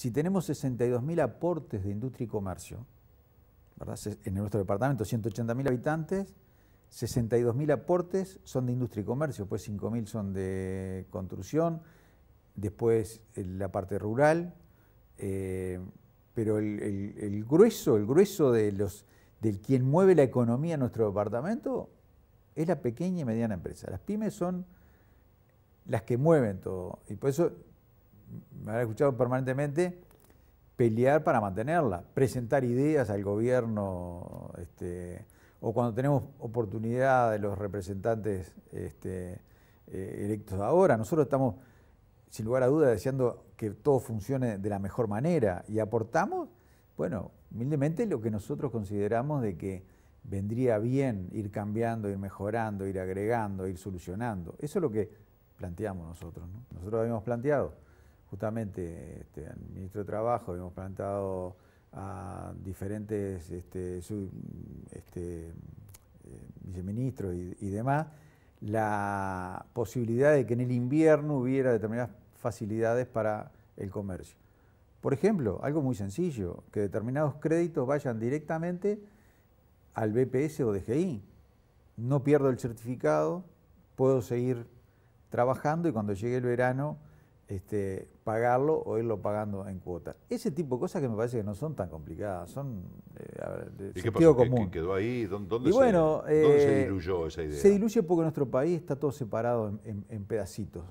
Si tenemos 62.000 aportes de industria y comercio, ¿verdad? en nuestro departamento 180.000 habitantes, 62.000 aportes son de industria y comercio, pues 5.000 son de construcción, después eh, la parte rural, eh, pero el, grueso, el grueso de los, del quien mueve la economía en nuestro departamento es la pequeña y mediana empresa. Las pymes son las que mueven todo. Y por eso me habrá escuchado permanentemente, pelear para mantenerla, presentar ideas al gobierno, este, o cuando tenemos oportunidad de los representantes este, eh, electos ahora, nosotros estamos, sin lugar a dudas, deseando que todo funcione de la mejor manera y aportamos, bueno, humildemente lo que nosotros consideramos de que vendría bien ir cambiando, ir mejorando, ir agregando, ir solucionando. Eso es lo que planteamos nosotros. Nosotros habíamos planteado justamente este, al ministro de Trabajo hemos plantado a diferentes este, este, eh, viceministros y, y, demás la posibilidad de que en el invierno hubiera determinadas facilidades para el comercio. Por ejemplo, algo muy sencillo, que determinados créditos vayan directamente al BPS o DGI. No pierdo el certificado, puedo seguir trabajando y cuando llegue el verano este, pagarlo o irlo pagando en cuotas. Ese tipo de cosas que me parece que no son tan complicadas, son eh, ver, ¿Y sentido qué común. quedó ahí? ¿Dónde, se, bueno, eh, se diluyó esa idea? Se diluye porque nuestro país está todo separado en, en pedacitos.